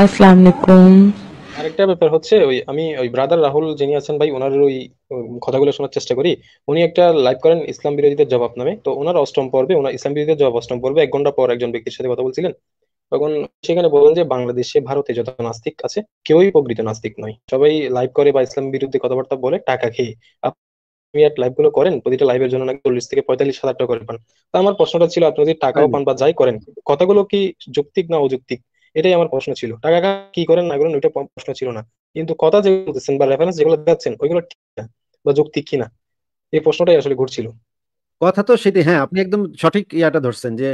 আসসালামু আলাইকুম আরেকটা ব্যাপার হচ্ছে ওই আমি ওই ব্রাদার রাহুল যিনি আছেন ভাই ওনার ওই কথাগুলো শোনার চেষ্টা করি উনি একটা লাইভ করেন ইসলাম বিরোধীদের জবাব নামে তো ওনার অষ্টম পর্বে ওনার ইসলাম বিরোধীদের জবাব অষ্টম পর্বে এক ঘন্টা পর একজন ব্যক্তির সাথে কথা বলছিলেন তখন সেখানে বলেন যে বাংলাদেশে ভারতে যত নাস্তিক আছে কেউই প্রকৃত নাস্তিক নয় সবাই লাইভ করে বা ইসলাম বিরুদ্ধে কথাবার্তা বলে টাকা খেয়ে আপনি আর লাইভ গুলো করেন প্রতিটা লাইভের জন্য নাকি চল্লিশ থেকে পঁয়তাল্লিশ হাজার টাকা করে পান তো আমার প্রশ্নটা ছিল আপনি যদি টাকাও হ্যাঁ। পান বা যাই করেন কথাগুলো কি যৌক্তিক না অযৌক্তিক এটাই আমার প্রশ্ন ছিল টাকা কি করেন না করেন ওইটা প্রশ্ন ছিল না কিন্তু কথা যে বলতেছেন বা রেফারেন্স যেগুলো দেখাচ্ছেন ওইগুলো ঠিক না বা যুক্তি কি না এই প্রশ্নটাই আসলে ঘুরছিল কথা তো সেটি হ্যাঁ আপনি একদম সঠিক ইয়াটা ধরছেন যে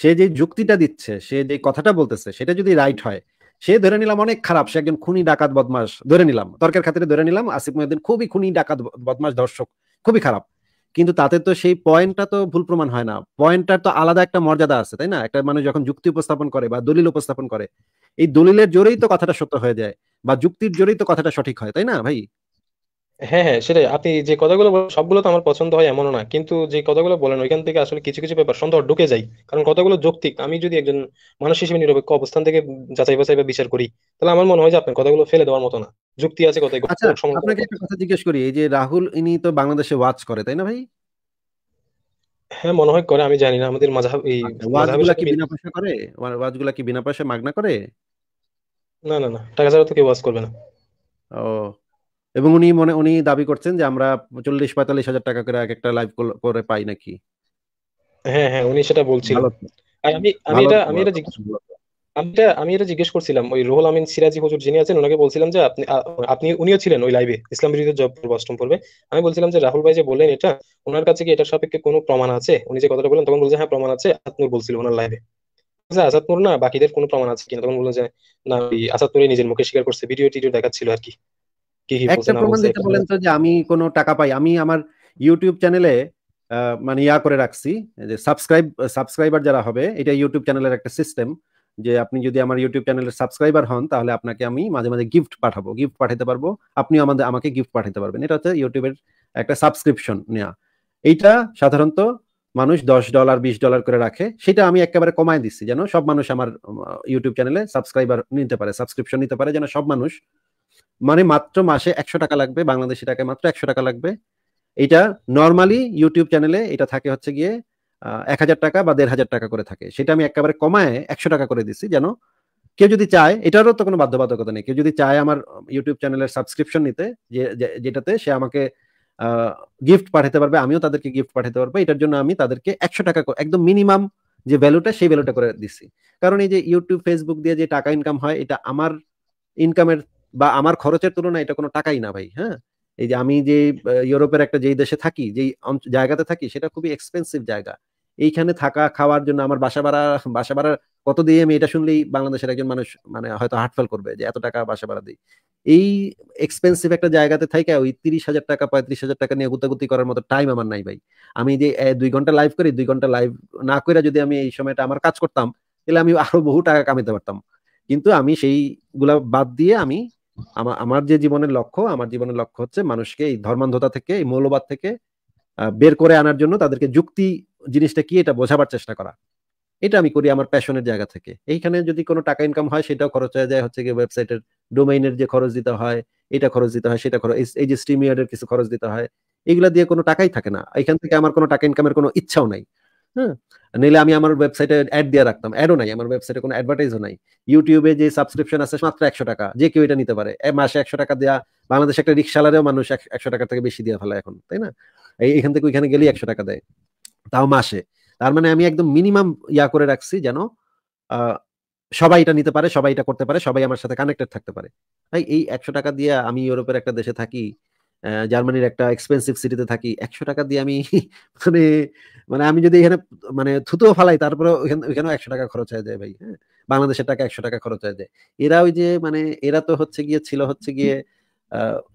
সে যে যুক্তিটা দিচ্ছে সে যে কথাটা বলতেছে সেটা যদি রাইট হয় সে ধরে নিলাম অনেক খারাপ সে একজন খুনি ডাকাত বদমাস ধরে নিলাম তর্কের খাতিরে ধরে নিলাম আসিফ মহিউদ্দিন খুবই খুনি ডাকাত বদমাস দর্শক খুবই খারাপ কিন্তু তাতে তো সেই পয়েন্টটা তো ভুল প্রমাণ হয় না পয়েন্টটার তো আলাদা একটা মর্যাদা আছে তাই না একটা মানুষ যখন যুক্তি উপস্থাপন করে বা দলিল উপস্থাপন করে এই দলিলের জোরেই তো কথাটা সত্য হয়ে যায় বা যুক্তির জোরেই তো কথাটা সঠিক হয় তাই না ভাই হ্যাঁ, হ্যাঁ, সেটাই। আপনি যে কথাগুলো বললেন সবগুলো তো আমার পছন্দ হয় এমনও না। কিন্তু যে কথাগুলো বলেন ওইখান থেকে আসলে কিছু, কিছু ব্যাপার সন্দেহ ঢুকে যায়। কারণ কথাগুলো যৌক্তিক। আমি যদি একজন মানুষ হিসেবে নিরপেক্ষ অবস্থান থেকে যাচাই-বাছাই বা বিচার করি, তাহলে আমার মনে হয় যে আপনার কথাগুলো ফেলে দেওয়ার মতো না। যুক্তি আছে কথায়, আচ্ছা, গবেষক আপনাকে একটা কথা জিজ্ঞেস করি। এই যে রাহুল ইনি তো বাংলাদেশে ওয়াচ করে, তাই না ভাই? হ্যাঁ, মনে হয় করে আমি জানি না। আমাদের মাঝা এই আচ্ছা, ওয়াজগুলা কি মিল বিনা পয়সা করে? ওয়াচ ওয়াজগুলা কি বিনা পয়সায় মাগনা করে? না, না, না। টাকা ছাড়া তো কেউ ওয়াজ করবে না। ও। এবং উনি মনে উনি দাবি করছেন যে আমরা চল্লিশ পঁয়তাল্লিশ হাজার টাকা করে এক একটা লাইভ করে পাই নাকি হ্যাঁ হ্যাঁ উনি সেটা বলছিলেন আর আমি আমি এটা আমি এটা জিজ্ঞেস আমি আমি এটা জিজ্ঞেস করছিলাম ওই রোহল আমিন সিরাজি হুজুর যিনি আছেন ওনাকে বলছিলাম যে আপনি আপনি উনিও ছিলেন ওই লাইভে ইসলাম বিরোধী জব অষ্টম পর্বে আমি বলছিলাম যে রাহুল ভাই যে বললেন এটা ওনার কাছে কি এটার সাপেক্ষে কোনো প্রমাণ আছে উনি যে কথাটা বললেন তখন বলছে হ্যাঁ প্রমাণ আছে আতনুর বলছিল ওনার লাইভে আজাদ না বাকিদের কোনো প্রমাণ আছে কিনা তখন বললেন যে না ওই আজাদ নিজের মুখে স্বীকার করছে ভিডিও টিডিও দেখাচ্ছিল আর কি একটা প্রমাণ দিতে বলেন তো যে আমি কোনো টাকা পাই আমি আমার ইউটিউব চ্যানেলে মানে ইয়া করে রাখছি যে সাবস্ক্রাইব সাবস্ক্রাইবার যারা হবে এটা ইউটিউব চ্যানেলের একটা সিস্টেম যে আপনি যদি আমার ইউটিউব চ্যানেলের সাবস্ক্রাইবার হন তাহলে আপনাকে আমি মাঝে মাঝে গিফট পাঠাবো গিফট পাঠাতে পারবো আপনি আমাদের আমাকে গিফট পাঠাতে পারবেন এটা হচ্ছে ইউটিউবের একটা সাবস্ক্রিপশন নেওয়া এইটা সাধারণত মানুষ দশ ডলার বিশ ডলার করে রাখে সেটা আমি একেবারে কমায় দিচ্ছি যেন সব মানুষ আমার ইউটিউব চ্যানেলে সাবস্ক্রাইবার নিতে পারে সাবস্ক্রিপশন নিতে পারে যেন সব মানুষ মানে মাত্র মাসে একশো টাকা লাগবে বাংলাদেশি টাকায় মাত্র একশো টাকা লাগবে এটা নর্মালি ইউটিউব চ্যানেলে এটা থাকে হচ্ছে গিয়ে এক হাজার টাকা বা দেড় হাজার টাকা করে থাকে সেটা আমি একেবারে কমায় একশো টাকা করে দিচ্ছি যেন কেউ যদি চায় এটারও তো কোনো বাধ্যবাধকতা নেই কেউ যদি চায় আমার ইউটিউব চ্যানেলের সাবস্ক্রিপশন নিতে যেটাতে সে আমাকে গিফট পাঠাতে পারবে আমিও তাদেরকে গিফট পাঠাতে পারবো এটার জন্য আমি তাদেরকে একশো টাকা একদম মিনিমাম যে ভ্যালুটা সেই ভ্যালুটা করে দিচ্ছি কারণ এই যে ইউটিউব ফেসবুক দিয়ে যে টাকা ইনকাম হয় এটা আমার ইনকামের বা আমার খরচের তুলনায় এটা কোনো টাকাই না ভাই হ্যাঁ এই যে আমি যে ইউরোপের একটা যেই দেশে থাকি যেই জায়গাতে থাকি সেটা খুবই এক্সপেন্সিভ জায়গা এইখানে থাকা খাওয়ার জন্য আমার বাসা ভাড়া বাসা ভাড়া কত দিয়ে আমি এটা শুনলেই বাংলাদেশের একজন মানুষ মানে হয়তো হার্টফেল করবে যে এত টাকা বাসা ভাড়া দিই এই এক্সপেন্সিভ একটা জায়গাতে থাকি ওই তিরিশ হাজার টাকা পঁয়ত্রিশ হাজার টাকা নিয়ে গুতাগুতি করার মতো টাইম আমার নাই ভাই আমি যে দুই ঘন্টা লাইভ করি দুই ঘন্টা লাইভ না করে যদি আমি এই সময়টা আমার কাজ করতাম তাহলে আমি আরো বহু টাকা কামিতে পারতাম কিন্তু আমি সেইগুলা বাদ দিয়ে আমি আমার আমার যে জীবনের লক্ষ্য আমার জীবনের লক্ষ্য হচ্ছে মানুষকে এই ধর্মান্ধতা থেকে এই মৌলবাদ থেকে বের করে আনার জন্য তাদেরকে যুক্তি জিনিসটা কি এটা বোঝাবার চেষ্টা করা এটা আমি করি আমার প্যাশনের জায়গা থেকে এইখানে যদি কোনো টাকা ইনকাম হয় সেটাও খরচ হয়ে যায় হচ্ছে কি ওয়েবসাইটের ডোমেইনের যে খরচ দিতে হয় এটা খরচ দিতে হয় সেটা খরচ এই যে স্ট্রিমিয়ারের কিছু খরচ দিতে হয় এগুলা দিয়ে কোনো টাকাই থাকে না এখান থেকে আমার কোনো টাকা ইনকামের কোনো ইচ্ছাও নাই হ্যাঁ নিলে আমি আমার ওয়েবসাইটে অ্যাড দিয়ে রাখতাম অ্যাডও নাই আমার ওয়েবসাইটে কোনো অ্যাডভার্টাইজও নাই ইউটিউবে যে সাবস্ক্রিপশন আছে মাত্র একশো টাকা যে কেউ এটা নিতে পারে মাসে একশো টাকা দেওয়া বাংলাদেশে একটা রিক্সালারেও মানুষ একশো টাকার থেকে বেশি দিয়ে ফেলা এখন তাই না এই এখান থেকে ওইখানে গেলেই একশো টাকা দেয় তাও মাসে তার মানে আমি একদম মিনিমাম ইয়া করে রাখছি যেন সবাই এটা নিতে পারে সবাই এটা করতে পারে সবাই আমার সাথে কানেক্টেড থাকতে পারে এই একশো টাকা দিয়ে আমি ইউরোপের একটা দেশে থাকি জার্মানির একটা এক্সপেন্সিভ সিটিতে থাকি একশো টাকা দিয়ে আমি মানে মানে আমি যদি এখানে মানে থুতো ফালাই তারপরে ওইখানে একশো টাকা খরচ হয়ে যায় ভাই হ্যাঁ বাংলাদেশের টাকা একশো টাকা খরচ হয়ে যায় এরা ওই যে মানে এরা তো হচ্ছে গিয়ে ছিল হচ্ছে গিয়ে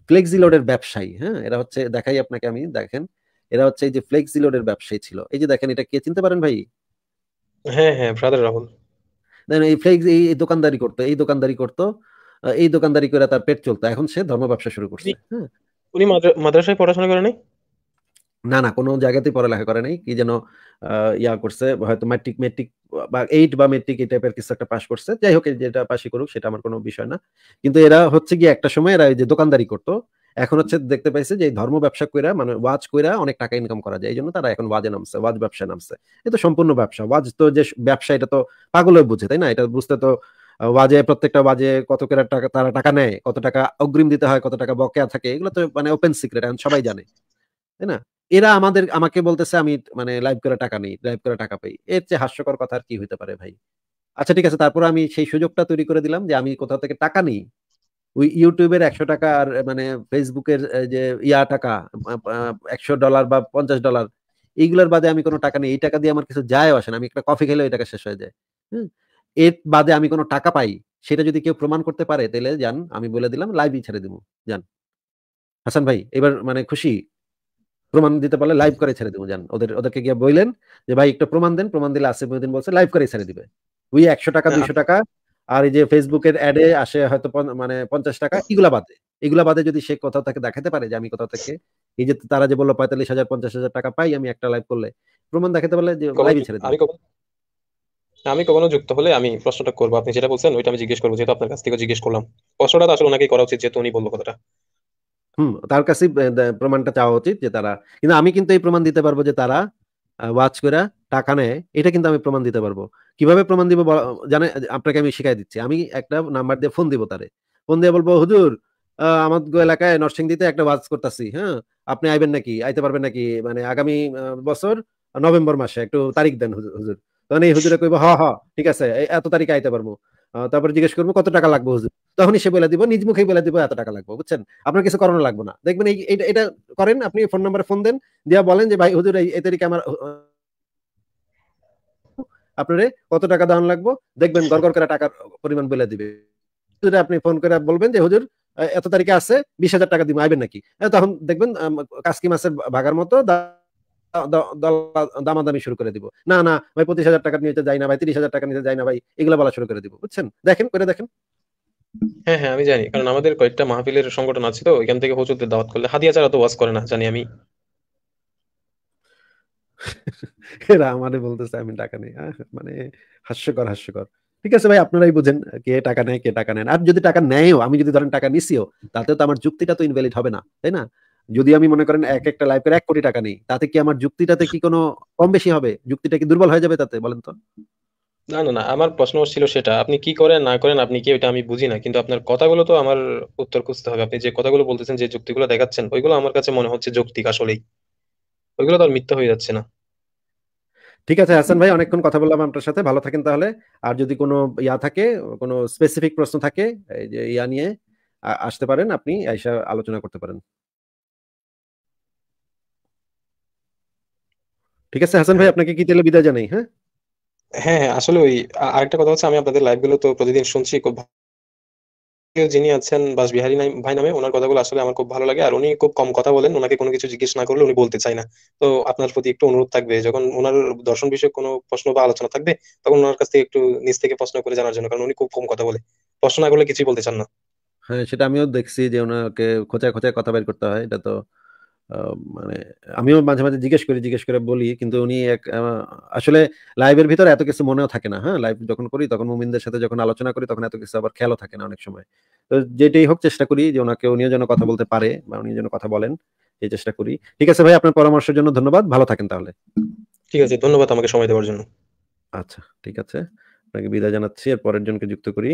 ফ্লেক্সিলোডের লোডের ব্যবসায়ী হ্যাঁ এরা হচ্ছে দেখাই আপনাকে আমি দেখেন এরা হচ্ছে এই যে ফ্লেক্সি লোডের ব্যবসায়ী ছিল এই যে দেখেন এটা কে চিনতে পারেন ভাই হ্যাঁ হ্যাঁ রাহুল এই ফ্লেক্স এই দোকানদারি করতো এই দোকানদারি করতো এই দোকানদারি করে তার পেট চলতো এখন সে ধর্ম ব্যবসা শুরু করছে হ্যাঁ উনি মাদ্রাসায় পড়াশোনা করে নাই না না কোনো জায়গাতেই পড়ালেখা করে নাই কি যেন ইয়া করছে হয়তো ম্যাট্রিক মেট্রিক বা এইট বা মেট্রিক এই টাইপের কিছু একটা পাস করছে যাই হোক যেটা পাশি করুক সেটা আমার কোনো বিষয় না কিন্তু এরা হচ্ছে গিয়ে একটা সময় এরা যে দোকানদারি করতো এখন হচ্ছে দেখতে পাইছে যে ধর্ম ব্যবসা কইরা মানে ওয়াজ কইরা অনেক টাকা ইনকাম করা যায় এই জন্য তারা এখন ওয়াজে নামছে ওয়াজ ব্যবসায় নামছে এটা সম্পূর্ণ ব্যবসা ওয়াজ তো যে ব্যবসা এটা তো পাগলে বুঝে তাই না এটা বুঝতে তো বাজে প্রত্যেকটা বাজে কত কেরা টাকা তারা টাকা নেয় কত টাকা অগ্রিম দিতে হয় কত টাকা বকেয়া থাকে এগুলো তো মানে ওপেন সিক্রেট এখন সবাই জানে তাই না এরা আমাদের আমাকে বলতেছে আমি মানে লাইভ করে টাকা নেই লাইভ করে টাকা পাই এর চেয়ে হাস্যকর কথা আর কি হইতে পারে ভাই আচ্ছা ঠিক আছে তারপর আমি সেই সুযোগটা তৈরি করে দিলাম যে আমি কোথাও থেকে টাকা নিই ওই ইউটিউবের একশো টাকা আর মানে ফেসবুকের যে ইয়া টাকা একশো ডলার বা পঞ্চাশ ডলার এইগুলোর বাদে আমি কোনো টাকা নেই এই টাকা দিয়ে আমার কিছু যায় আসে না আমি একটা কফি খেলে ওই টাকা শেষ হয়ে যায় হ্যাঁ এর বাদে আমি কোনো টাকা পাই সেটা যদি কেউ প্রমাণ করতে পারে তাহলে যান আমি বলে দিলাম লাইভই ছেড়ে দেবো যান হাসান ভাই এবার মানে খুশি প্রমাণ দিতে পারলে লাইভ করে ছেড়ে দেবো যান ওদের ওদেরকে গিয়ে বললেন যে ভাই একটু প্রমাণ দেন প্রমাণ দিলে আসে মহিউদ্দিন বলছে লাইভ করে ছেড়ে দিবে ওই একশো টাকা হ্যাঁ। দুইশো টাকা আর এই যে ফেসবুকের অ্যাডে আসে হয়তো মানে পঞ্চাশ টাকা এগুলা বাদে এগুলা বাদে যদি সে কোথাও থেকে দেখাতে পারে যে আমি কোথাও থেকে এই যে তারা যে বললো পঁয়তাল্লিশ হাজার পঞ্চাশ হাজার টাকা পাই আমি একটা লাইভ করলে প্রমাণ দেখাতে পারলে যে লাইভ ছেড়ে দেবো আমি কখনো যুক্ত হলে আমি প্রশ্নটা করবো আপনি যেটা বলছেন ওইটা আমি জিজ্ঞেস করবো যেহেতু আপনার কাছ থেকে জিজ্ঞেস করলাম প্রশ্নটা আসলে ওনাকে করা উচিত যেহেতু উনি বললো কথাটা হুম তার কাছে প্রমাণটা চাওয়া উচিত যে তারা কিন্তু আমি কিন্তু এই প্রমাণ দিতে পারবো যে তারা ওয়াচ করে টাকা নেয় এটা কিন্তু আমি প্রমাণ দিতে পারবো কিভাবে প্রমাণ দিব জানে আপনাকে আমি শিখাই দিচ্ছি আমি একটা নাম্বার দিয়ে ফোন দিব তারে ফোন দিয়ে বলবো হুজুর আমার এলাকায় নরসিংদীতে একটা ওয়াচ করতেছি হ্যাঁ আপনি আইবেন নাকি আইতে পারবেন নাকি মানে আগামী বছর নভেম্বর মাসে একটু তারিখ দেন হুজুর তখন এই হুজুরে কইব হ হ্যাঁ, হ হ্যাঁ, ঠিক আছে এত তারিখে আইতে পারবো তারপরে জিজ্ঞেস করবো কত টাকা লাগবে হুজুর তখনই সে বলে দিব নিজ মুখে বলে দিব এত টাকা লাগবে বুঝছেন আপনার কিছু করানো লাগবে না দেখবেন এই এটা করেন আপনি ফোন নাম্বারে ফোন দেন দিয়া বলেন যে ভাই হুজুর এই তারিখে আমার আপনারে কত টাকা দান লাগবো দেখবেন গড়গড় করে টাকার পরিমাণ বলে দিবে আপনি ফোন করে বলবেন যে হুজুর এত তারিখে আছে বিশ হাজার টাকা দিবেন আইবেন নাকি তখন দেখবেন কাস্কি মাসের ভাগার মতো দামাদামি শুরু করে দিব না না ভাই পঁচিশ হাজার টাকা নিতে যাই না ভাই তিরিশ হাজার টাকা নিতে যাই না ভাই এগুলো বলা শুরু করে দিব বুঝছেন দেখেন করে দেখেন হ্যাঁ হ্যাঁ আমি জানি কারণ আমাদের কয়েকটা মাহফিলের সংগঠন আছে তো এখান থেকে হুজুরদের দাওয়াত করলে হাদিয়া ছাড়া তো ওয়াজ করে না জানি আমি এরা আমারে বলতেছে আমি টাকা নেই মানে হাস্যকর হাস্যকর ঠিক আছে ভাই আপনারাই বুঝেন কে টাকা নেয় কে টাকা নেয় আর যদি টাকা নেয়ও আমি যদি ধরেন টাকা নিছিও তাতেও তো আমার যুক্তিটা তো ইনভ্যালিড হবে না তাই না যদি আমি মনে করেন এক একটা লাইফের এক কোটি টাকা নেই তাতে কি আমার যুক্তিটাতে কি কোনো কম বেশি হবে যুক্তিটা কি দুর্বল হয়ে যাবে তাতে বলেন তো না না না আমার প্রশ্ন ছিল সেটা আপনি কি করেন না করেন আপনি কি ওইটা আমি বুঝি না কিন্তু আপনার কথাগুলো তো আমার উত্তর খুঁজতে হবে আপনি যে কথাগুলো বলতেছেন যে যুক্তিগুলো দেখাচ্ছেন ওইগুলো আমার কাছে মনে হচ্ছে যৌক্তিক আসলেই ওইগুলো তো আর মিথ্যা হয়ে যাচ্ছে না ঠিক আছে হাসান ভাই অনেকক্ষণ কথা বললাম আপনার সাথে ভালো থাকেন তাহলে আর যদি কোনো ইয়া থাকে কোনো স্পেসিফিক প্রশ্ন থাকে যে ইয়া নিয়ে আসতে পারেন আপনি এসে আলোচনা করতে পারেন ঠিক আছে হাসান ভাই হ্যাঁ। আপনাকে কি তাহলে বিদায় জানাই হ্যাঁ হ্যাঁ হ্যাঁ আসলে ওই আরেকটা কথা হচ্ছে আমি আপনাদের লাইভ গুলো তো প্রতিদিন শুনছি খুব যিনি আছেন বাস বিহারি ভাই নামে ওনার কথাগুলো আসলে আমার খুব ভালো লাগে আর উনি খুব কম কথা বলেন ওনাকে কোনো কিছু জিজ্ঞেস না করলে উনি বলতে চায় না তো আপনার প্রতি একটু অনুরোধ থাকবে যখন ওনার দর্শন বিষয়ে কোনো প্রশ্ন বা আলোচনা থাকবে তখন ওনার কাছ থেকে একটু নিজ থেকে প্রশ্ন করে জানার জন্য কারণ উনি খুব কম কথা বলে প্রশ্ন না করলে কিছুই বলতে চান না হ্যাঁ সেটা আমিও দেখছি যে ওনাকে খোঁচায় খোঁচায় কথা বের করতে হয় এটা তো মানে আমিও মাঝে মাঝে জিজ্ঞেস করি জিজ্ঞেস করে বলি কিন্তু উনি এক আসলে লাইভের ভিতরে এত কিছু মনেও থাকে না হ্যাঁ লাইভ যখন করি তখন মুমিনদের সাথে যখন আলোচনা করি তখন এত কিছু আবার খেয়ালও থাকে না অনেক সময় তো যেটাই হোক চেষ্টা করি যে ওনাকে উনিও যেন কথা বলতে পারে বা উনি যেন কথা বলেন এই চেষ্টা করি ঠিক আছে ভাই আপনার পরামর্শের জন্য ধন্যবাদ ভালো থাকেন তাহলে ঠিক আছে ধন্যবাদ আমাকে সময় দেওয়ার জন্য আচ্ছা ঠিক আছে আপনাকে বিদায় জানাচ্ছি এর পরের জনকে যুক্ত করি